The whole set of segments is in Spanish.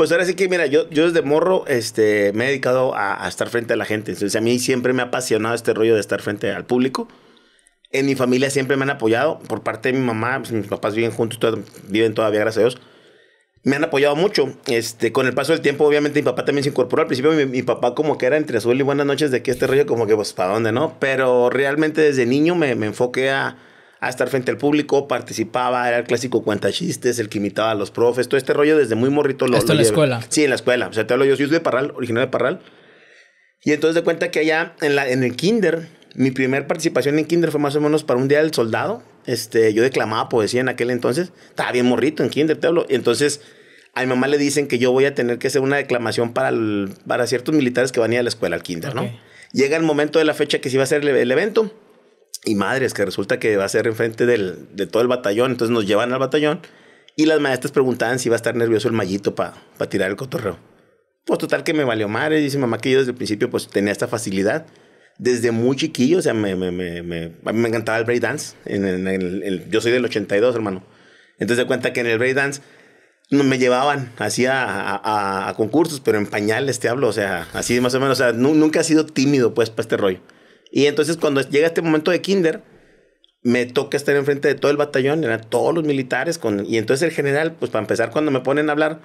Pues ahora sí que, mira, yo, yo desde morro este, me he dedicado a, estar frente a la gente. Entonces, a mí siempre me ha apasionado este rollo de estar frente al público. En mi familia siempre me han apoyado. Por parte de mi mamá, pues, mis papás viven juntos, viven todavía, gracias a Dios. Me han apoyado mucho. Este, con el paso del tiempo, obviamente, mi papá también se incorporó. Al principio, mi, mi papá como que era entre azul y buenas noches de que este rollo como que, pues, ¿para dónde, no? Pero realmente desde niño me, me enfoqué a a estar frente al público, participaba, era el clásico chistes el que imitaba a los profes, todo este rollo desde muy morrito. Lo, ¿Esto en la escuela? Sí, en la escuela. O sea, te hablo yo, soy de Parral, original de Parral. Y entonces de cuenta que allá en, el kinder, mi primera participación en kinder fue más o menos para un día del soldado. Este, yo declamaba poesía en aquel entonces. Estaba bien morrito en kinder, te hablo. Entonces a mi mamá le dicen que yo voy a tener que hacer una declamación para, para ciertos militares que van a ir a la escuela, al kinder, ¿no? Llega el momento de la fecha que se iba a hacer el evento. Y madres, que resulta que va a ser enfrente del, de todo el batallón. Entonces nos llevan al batallón y las maestras preguntaban si iba a estar nervioso el mallito para tirar el cotorreo. Pues total que me valió madre. Dice mamá que yo desde el principio pues tenía esta facilidad. Desde muy chiquillo, o sea, me, me, me, a mí me encantaba el breakdance. dance en, en, yo soy del 82, hermano. Entonces de cuenta que en el dance no me llevaban así a, a, concursos, pero en pañales te hablo, o sea, así más o menos. O sea, nunca he sido tímido pues para este rollo. Y entonces cuando llega este momento de kinder, me toca estar enfrente de todo el batallón, eran todos los militares, con, y entonces el general, pues para empezar, cuando me ponen a hablar,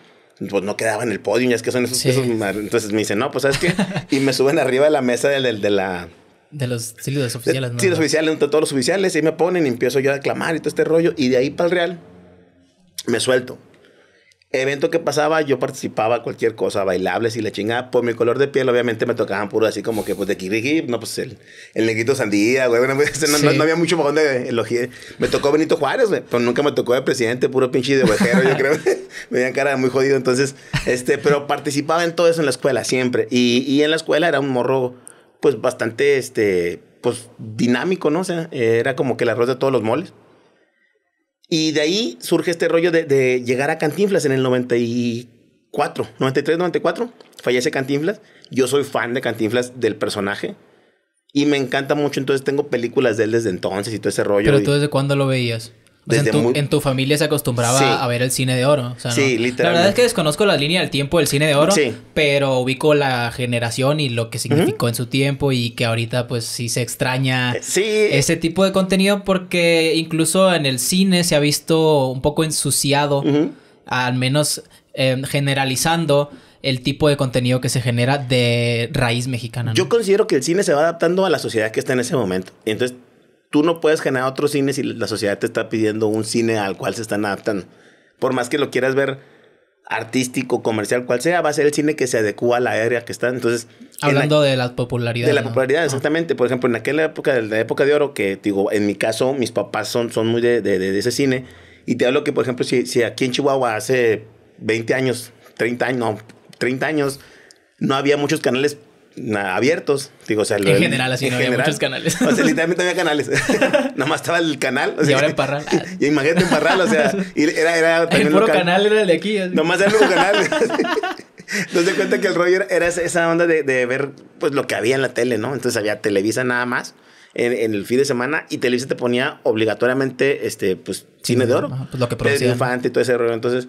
pues no quedaba en el podio, ya es que son esos, entonces me dicen, no, pues sabes qué, y me suben arriba de la mesa de, de, la... De los sílidos oficiales, Sí, los oficiales, todos los oficiales, y me ponen y empiezo yo a clamar y todo este rollo, y de ahí para el real me suelto evento que pasaba, yo participaba cualquier cosa, bailables y la chingada. Por mi color de piel, obviamente me tocaban puro así como que, pues de Kiriki, no, pues el, el negrito sandía, güey. Pues, no, había mucho más de elogiar. Me tocó Benito Juárez, güey, pero nunca me tocó de presidente, puro pinche de ovejero, yo creo. me veían cara muy jodido. Entonces, este, pero participaba en todo eso en la escuela, siempre. Y, y en la escuela era un morro, pues bastante, este, pues dinámico, ¿no? O sea, era como que el arroz de todos los moles. Y de ahí surge este rollo de, llegar a Cantinflas en el 94, 93, 94. Fallece Cantinflas. Yo soy fan de Cantinflas, del personaje. Y me encanta mucho, entonces tengo películas de él desde entonces y todo ese rollo. ¿Pero tú desde cuándo lo veías? en, tu, familia se acostumbraba a ver el cine de oro. sí, literalmente. La verdad es que desconozco la línea del tiempo del cine de oro, pero ubico la generación y lo que significó en su tiempo y que ahorita pues sí se extraña eh, ese tipo de contenido porque incluso en el cine se ha visto un poco ensuciado, al menos eh, generalizando el tipo de contenido que se genera de raíz mexicana. Yo considero que el cine se va adaptando a la sociedad que está en ese momento. Entonces tú no puedes generar otro cine si la sociedad te está pidiendo un cine al cual se están adaptando. Por más que lo quieras ver artístico, comercial, cual sea, va a ser el cine que se adecua a la área que está. Entonces, hablando de la popularidad. De la popularidad, exactamente. Por ejemplo, en aquella época, de la época de oro, que digo, en mi caso, mis papás son, son muy de, de, ese cine. Y te hablo que, por ejemplo, si, si aquí en Chihuahua hace 20 años, 30 años, no, 30 años, no había muchos canales abiertos. Digo, o sea, en general, así no había muchos canales. O sea, literalmente había canales. Nada más estaba el canal. O sea, y ahora en Parral. Y imagínate en Parral, o sea, era, era El puro canal era el de aquí. Nomás era el único canal. Entonces, de cuenta que el rollo era esa onda de, de, ver pues lo que había en la tele, ¿no? Entonces había Televisa nada más. En, el fin de semana y Televisa te ponía obligatoriamente este pues cine de oro. pues lo que producía. Infante y todo ese rollo. Entonces,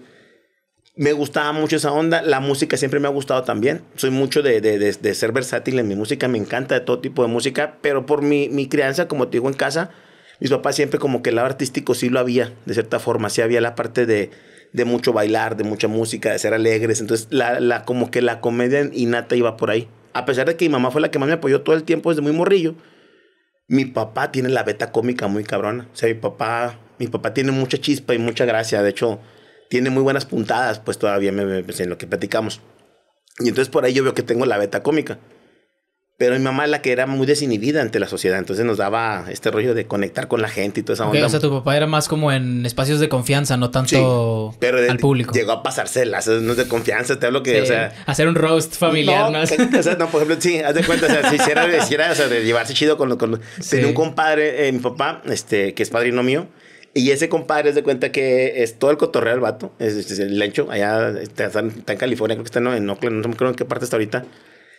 me gustaba mucho esa onda. La música siempre me ha gustado también. Soy mucho de, de, de, ser versátil en mi música. Me encanta de todo tipo de música. Pero por mi, mi, crianza, como te digo, en casa, mis papás siempre como que el lado artístico sí lo había, de cierta forma. Sí había la parte de, De mucho bailar, de mucha música, de ser alegres. Entonces, la, como que la comedia innata iba por ahí. A pesar de que mi mamá fue la que más me apoyó todo el tiempo desde muy morrillo, mi papá tiene la beta cómica muy cabrona. O sea, mi papá, mi papá tiene mucha chispa y mucha gracia. De hecho tiene muy buenas puntadas, pues todavía me, pues, en lo que platicamos. Y entonces por ahí yo veo que tengo la beta cómica. Pero mi mamá es la que era muy desinhibida ante la sociedad, entonces nos daba este rollo de conectar con la gente y toda esa onda. o sea, tu papá era más como en espacios de confianza, no tanto pero al público. Llegó a pasárselas, no de confianza, te hablo que, o sea... Hacer un roast familiar, ¿no? o sea, no, por ejemplo, sí, haz de cuenta, o sea, si hiciera, o sea, de llevarse chido con... Lo, con Tenía un compadre, eh, mi papá, este, que es padrino mío, y ese compadre se cuenta que es todo el cotorreo del vato, es, el lencho, allá está, en California, creo que está en, Oakland, no creo en qué parte está ahorita.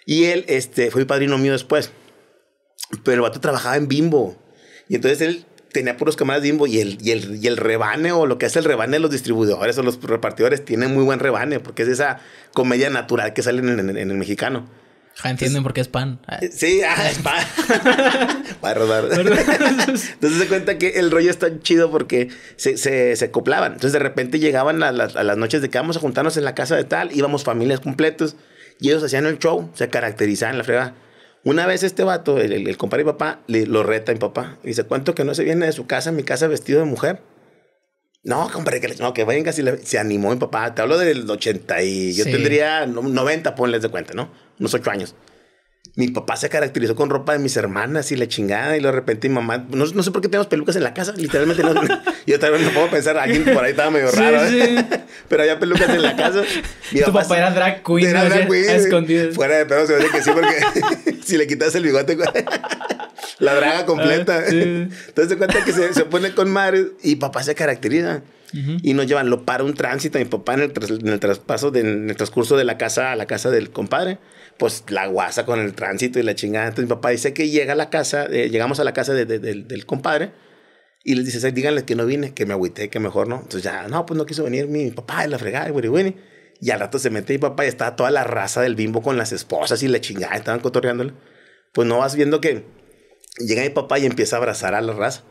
Y él este, fue mi padrino mío después. Pero el vato trabajaba en Bimbo. Y entonces él tenía puros camaradas Bimbo y el, y el, y el rebane o lo que hace el rebane de los distribuidores o los repartidores tiene muy buen rebane porque es esa comedia natural que sale en, en el mexicano entienden por qué es pan. Eh, sí, ah, es pan. Va a rodar. Entonces se cuenta que el rollo tan chido porque se, se, acoplaban. Entonces de repente llegaban a las, noches de que vamos a juntarnos en la casa de tal, íbamos familias completas. y ellos hacían el show, se caracterizaban la frega. Una vez este vato, el, el, compadre y papá, lo reta a mi papá. Dice, ¿cuánto que no se viene de su casa, mi casa vestido de mujer? No, compadre, que, no, que venga, si se animó mi papá. Te hablo del 80 y yo tendría 90, ponles de cuenta, ¿no? Unos 8 años. Mi papá se caracterizó con ropa de mis hermanas y la chingada, y de repente mi mamá, no, sé por qué tenemos pelucas en la casa, literalmente. No, yo también no puedo pensar, alguien por ahí estaba medio raro, sí, ¿eh? sí. pero había pelucas en la casa. Mi tu papá, era drag queen, era drag queen, escondido. Fuera de pedo, se ve que sí, porque si le quitas el bigote. La draga completa. Entonces ah, se cuenta que se, se, pone con madre y papá se caracteriza. Y nos llevan, lo para un tránsito. Mi papá en el, traspaso, en el transcurso de la casa a la casa del compadre, pues la guasa con el tránsito y la chingada. Entonces mi papá dice que llega a la casa, eh, llegamos a la casa del, del compadre y les dice, díganle que no vine, que me agüité, que mejor no. Entonces ya, no, pues no quiso venir mi papá, la fregada, güey, güey. Y al rato se mete mi papá y está toda la raza del bimbo con las esposas y la chingada, estaban cotorreándole. Pues no vas viendo que llega mi papá y empieza a abrazar a la raza.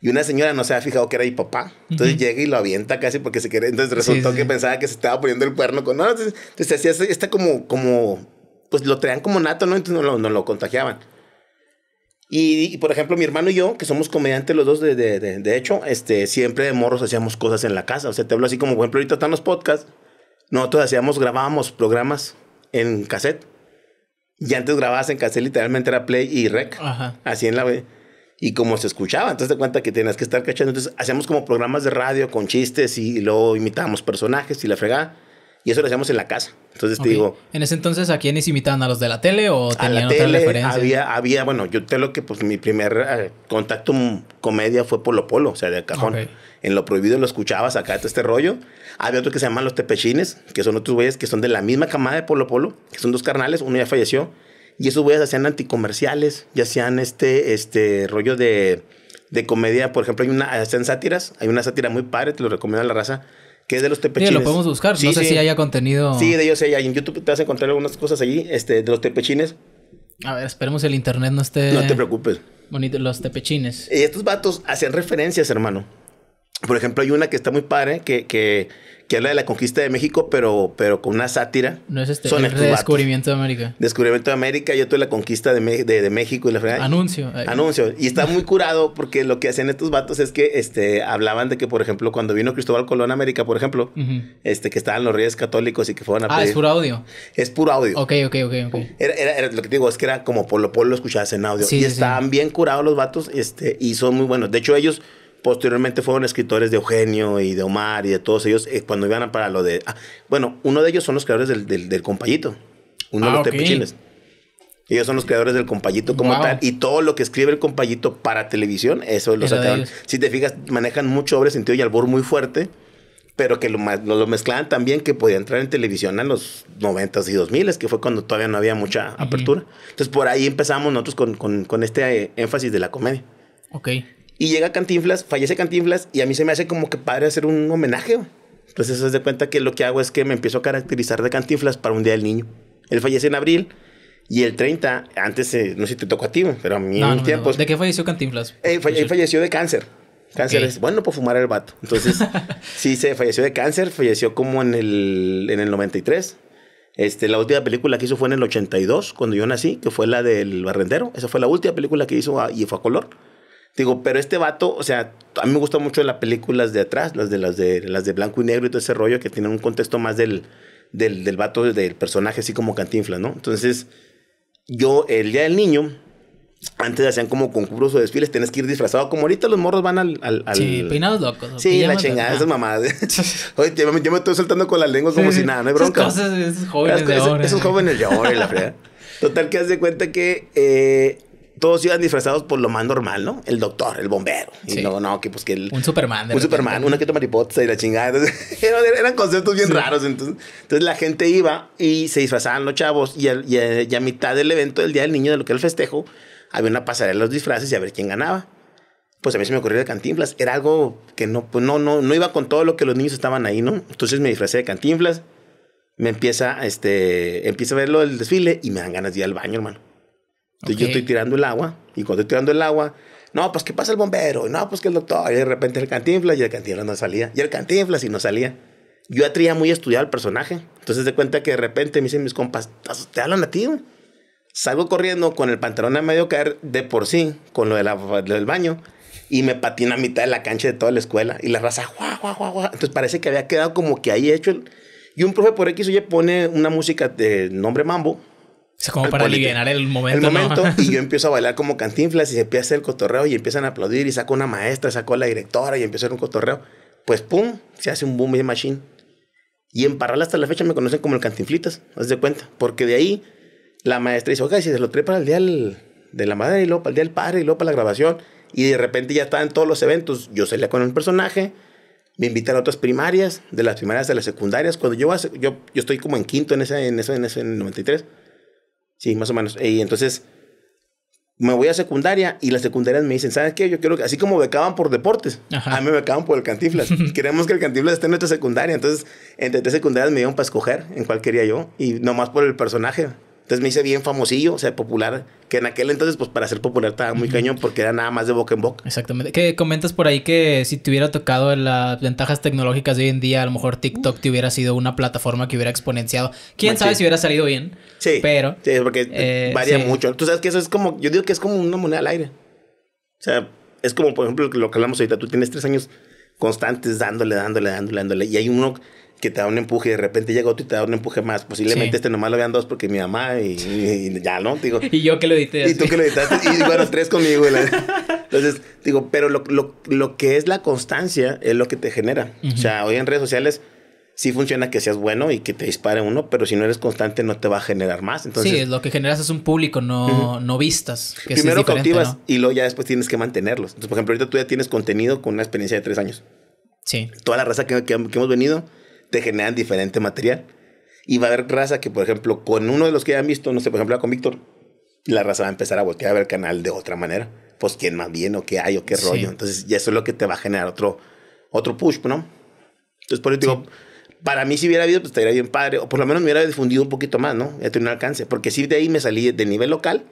Y una señora no se ha fijado que era mi papá. Entonces llega y lo avienta casi porque se quiere. Entonces resultó que pensaba que se estaba poniendo el cuerno con. entonces, hacía está como, como. Pues lo traían como nato, ¿no? Entonces no lo, no contagiaban. Y, por ejemplo, mi hermano y yo, que somos comediantes los dos, de, hecho, este, siempre de morros hacíamos cosas en la casa. O sea, te hablo así como, por ejemplo, ahorita están los podcasts. Nosotros hacíamos, grabábamos programas en cassette. Y antes grababas en cassette, literalmente era play y rec. Ajá. Así en la y como se escuchaba. Entonces te cuenta que tenías que estar cachando. Entonces hacíamos como programas de radio con chistes y, luego imitábamos personajes y la fregada. Y eso lo hacíamos en la casa. Entonces te digo. ¿En ese entonces a quiénes imitaban? ¿A los de la tele o tenían a la tele, Había, había, bueno, yo te lo que, pues mi primer eh, contacto contacto comedia fue Polo Polo, o sea, de cajón. En lo prohibido lo escuchabas acá, este rollo. Había otro que se llaman Los Tepechines, que son otros güeyes que son de la misma camada de Polo Polo, que son dos carnales, uno ya falleció. Y esos güeyes hacían anticomerciales, y hacían este, este rollo de, de comedia. Por ejemplo, hay una, hacían sátiras, hay una sátira muy padre, te lo recomiendo a la raza que es de los tepechines. Sí, lo podemos buscar. no sé si haya contenido. Sí, de ellos hay. En YouTube te vas a encontrar algunas cosas allí, este, de los tepechines. A ver, esperemos el internet no esté. No te preocupes. Bonito, los tepechines. Y estos vatos hacían referencias, hermano. Por ejemplo, hay una que está muy padre, que, que, habla de la conquista de México, pero, pero con una sátira. No es este, Descubrimiento de América. Descubrimiento de América y otro de la conquista de, México y la Anuncio. Anuncio. Y está muy curado porque lo que hacen estos vatos es que este, hablaban de que, por ejemplo, cuando vino Cristóbal Colón a América, por ejemplo, este, que estaban los reyes católicos y que fueron a Ah, es puro audio. Es puro audio. Ok, ok, ok. okay. Era, lo que digo, es que era como por lo por lo escuchabas en audio. Sí, y estaban bien curados los vatos este, y son muy buenos. De hecho, ellos Posteriormente fueron escritores de Eugenio y de Omar y de todos ellos eh, cuando iban para lo de... Ah, bueno, uno de ellos son los creadores del, del, compayito, uno de ah, los tepichines. Ellos son los creadores del compayito como tal. Y todo lo que escribe el compayito para televisión, eso lo sacaron. Si te fijas, manejan mucho obra sentido y albur muy fuerte, pero que lo, lo, mezclaban también que podía entrar en televisión en los 90s y 2000 que fue cuando todavía no había mucha apertura. Entonces por ahí empezamos nosotros con, con, con este eh, énfasis de la comedia. Ok. Y llega Cantinflas, fallece Cantinflas y a mí se me hace como que padre hacer un homenaje. entonces Entonces, se de cuenta que lo que hago es que me empiezo a caracterizar de Cantinflas para un día del niño. Él fallece en abril. Y el 30, antes, eh, no sé si te tocó a ti, pero a mí en no, tiempos. ¿De qué falleció Cantinflas? Eh, falleció de cáncer. Cáncer es bueno por fumar el vato. Entonces, sí, se falleció de cáncer. Falleció como en el, en el 93. Este, la última película que hizo fue en el 82, cuando yo nací, que fue la del Barrendero. Esa fue la última película que hizo ah, y fue a color. Digo, pero este vato, o sea, a mí me gustan mucho las películas de atrás, las de las de las de blanco y negro y todo ese rollo que tienen un contexto más del, del, del vato, del personaje, así como Cantinflas, ¿no? Entonces, yo, el día del niño, antes hacían como concursos o desfiles, tenés que ir disfrazado. Como ahorita los morros van al. al, Sí, peinados locos. Sí, la chingada, esas mamadas. Oye, yo me, estoy soltando con las lenguas como si nada, no hay bronca. esos jóvenes de ahora. Esos, jóvenes de ahora, la fría. Total, que haz de cuenta que eh, todos iban disfrazados por lo más normal, ¿no? El doctor, el bombero. Y no, no, que pues que el. Un Superman. Un Superman, una que toma mariposa y la chingada. eran, conceptos bien raros. Entonces, entonces la gente iba y se disfrazaban los chavos. Eh, y a, mitad del evento, del Día del Niño, de lo que era el festejo, había una pasarela de los disfraces y a ver quién ganaba. Pues a mí se me ocurrió de cantinflas. Era algo que no, pues no, no, no iba con todo lo que los niños estaban ahí, ¿no? Entonces me disfracé de cantinflas. Me empieza, este, empieza a verlo el desfile y me dan ganas de ir al baño, hermano entonces yo estoy tirando el agua y cuando estoy tirando el agua, no, pues ¿qué pasa el bombero, no, pues que el doctor, y de repente el cantinflas y el cantinflas no salía, y el cantinflas y no salía. Yo ya muy estudiado el personaje, entonces de cuenta que de repente me dicen mis compas, pues, te hablan a ti, Salgo corriendo con el pantalón a medio caer de por sí, con lo, de la, del baño, y me patina a mitad de la cancha de toda la escuela, y la raza, guau, guau, guau, guau. Entonces parece que había quedado como que ahí hecho el... Y un profe por X, oye, pone una música de nombre mambo, se como para aliviar el momento. El momento, y yo empiezo a bailar como cantinflas y se empieza el cotorreo y empiezan a aplaudir y saco una maestra, saco a la directora y empiezo a hacer un cotorreo. Pues pum, se hace un boom de machine. Y en Parral hasta la fecha me conocen como el cantinflitas, haz de cuenta. Porque de ahí la maestra dice, oiga, si se lo trae para el día de la madre y luego para el día del padre y luego para la grabación. Y de repente ya está en todos los eventos. Yo salía con un personaje, me invitan a otras primarias, de las primarias a las secundarias. Cuando yo, yo, yo estoy como en quinto en ese, en eso en ese en 93 Sí, más o menos. Eh, y entonces me voy a secundaria y las secundarias me dicen, ¿sabes qué? Yo quiero que, así como becaban por deportes, a mí me becaban por el Cantiflas. Queremos que el Cantiflas esté en nuestra secundaria. Entonces, entre tres secundarias me dieron para escoger en cuál quería yo y nomás por el personaje. Entonces me hice bien famosillo, o sea, popular, que en aquel entonces, pues para ser popular estaba muy cañón porque era nada más de boca en boca. Exactamente. Que comentas por ahí que si te hubiera tocado las ventajas tecnológicas de hoy en día, a lo mejor TikTok te hubiera sido una plataforma que hubiera exponenciado. Quién sabe si hubiera salido bien. Sí. Pero. porque eh, varía mucho. Tú sabes que eso es como, yo digo que es como una moneda al aire. O sea, es como, por ejemplo, lo que hablamos ahorita, tú tienes tres años constantes dándole, dándole, dándole, dándole. Y hay uno que te da un empuje y de repente llega otro y te da un empuje más. Posiblemente este nomás lo vean dos porque mi mamá y, ya, ¿no? Digo, y yo que lo edité. Y tú que lo editaste. y bueno, tres conmigo. Entonces, digo, pero lo, lo, que es la constancia es lo que te genera. O sea, hoy en redes sociales sí funciona que seas bueno y que te dispare uno, pero si no eres constante no te va a generar más. Entonces, sí, lo que generas es un público, no, no vistas. Primero cautivas y luego ya después tienes que mantenerlos. Entonces, por ejemplo, ahorita tú ya tienes contenido con una experiencia de tres años. Sí. Toda la raza que hemos venido te generan diferente material. Y va a haber raza que, por ejemplo, con uno de los que ya han visto, no sé, por ejemplo, con Víctor, la raza va a empezar a voltear a ver el canal de otra manera. Pues quién más bien o qué hay o qué rollo. Entonces, ya eso es lo que te va a generar otro, otro push, ¿no? Entonces, por eso digo, para mí si hubiera habido, pues estaría bien padre. O por lo menos me hubiera difundido un poquito más, ¿no? Ya tenía un alcance. Porque si de ahí me salí de nivel local,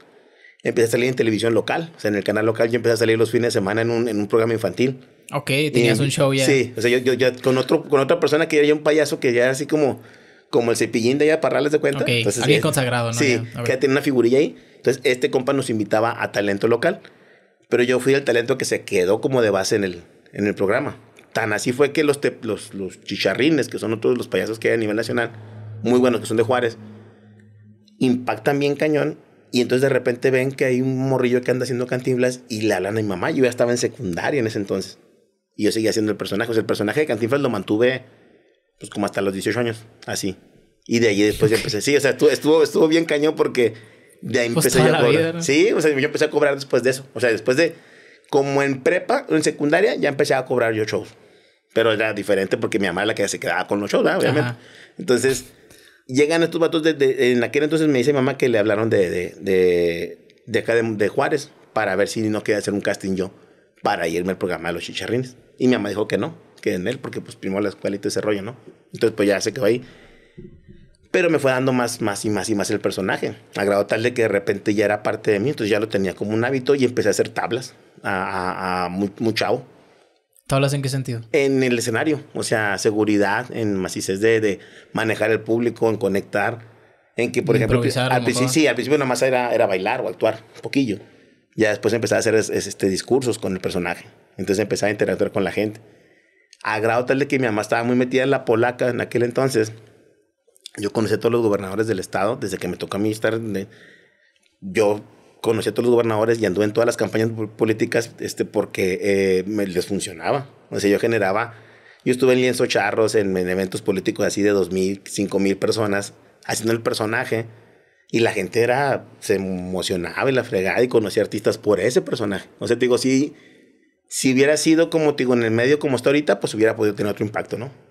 empecé a salir en televisión local. O sea, en el canal local yo empecé a salir los fines de semana en un, en un programa infantil. Ok, tenías un em, show ya. Sí, o sea, yo, yo, con, otro, con otra persona que era un payaso que ya era así como, como el cepillín de allá para darles de cuenta. Ok, Entonces, consagrado, ¿no? Sí, que tenía una figurilla ahí. Entonces, este compa nos invitaba a talento local, pero yo fui el talento que se quedó como de base en el, en el programa. Tan así fue que los, los, los chicharrines, que son otros los payasos que hay a nivel nacional, muy buenos, que son de Juárez, impactan bien cañón y entonces de repente ven que hay un morrillo que anda haciendo cantinflas y le hablan a mi mamá. Yo ya estaba en secundaria en ese entonces. Y yo seguía haciendo el personaje. O sea, el personaje de Cantinflas lo mantuve pues como hasta los 18 años, así. Y de ahí después ya empecé. Sí, o sea, estuvo, estuvo, estuvo bien cañón porque de ahí pues empecé a cobrar. Vida, Sí, o sea, yo empecé a cobrar después de eso. O sea, después de, como en prepa, en secundaria, ya empecé a cobrar yo shows. Pero era diferente porque mi mamá era la que se quedaba con los shows, obviamente. Entonces, llegan estos vatos de, en aquel entonces me dice mi mamá que le hablaron de, de, de, de acá de, Juárez para ver si no quería hacer un casting yo para irme al programa de los chicharrines. Y mi mamá dijo que no, que en él, porque pues primó la escuela y todo ese rollo, ¿no? Entonces pues ya se quedó ahí. Pero me fue dando más, más y más y más el personaje, a grado tal de que de repente ya era parte de mí, entonces ya lo tenía como un hábito y empecé a hacer tablas a, a, muy, chavo. ¿Tablas en qué sentido? En el escenario, o sea, seguridad, en macices de, de manejar el público, en conectar, en que, por ejemplo, al principio, sí, al principio más era, era bailar o actuar, un poquillo. Ya después empecé a hacer este, discursos con el personaje. Entonces empezaba a interactuar con la gente. A grado tal de que mi mamá estaba muy metida en la polaca en aquel entonces. Yo conocí a todos los gobernadores del estado, desde que me tocó a mí estar... yo conocí a todos los gobernadores y anduve en todas las campañas políticas este, porque eh, me, les funcionaba. O sea, yo generaba... Yo estuve en lienzo charros, en, eventos políticos así de 2.000, 5.000 personas, haciendo el personaje. Y la gente era, se emocionaba y la fregaba. y conocía artistas por ese personaje. O sea, te digo, sí, si hubiera sido como te digo, en el medio como está ahorita, pues hubiera podido tener otro impacto, ¿no?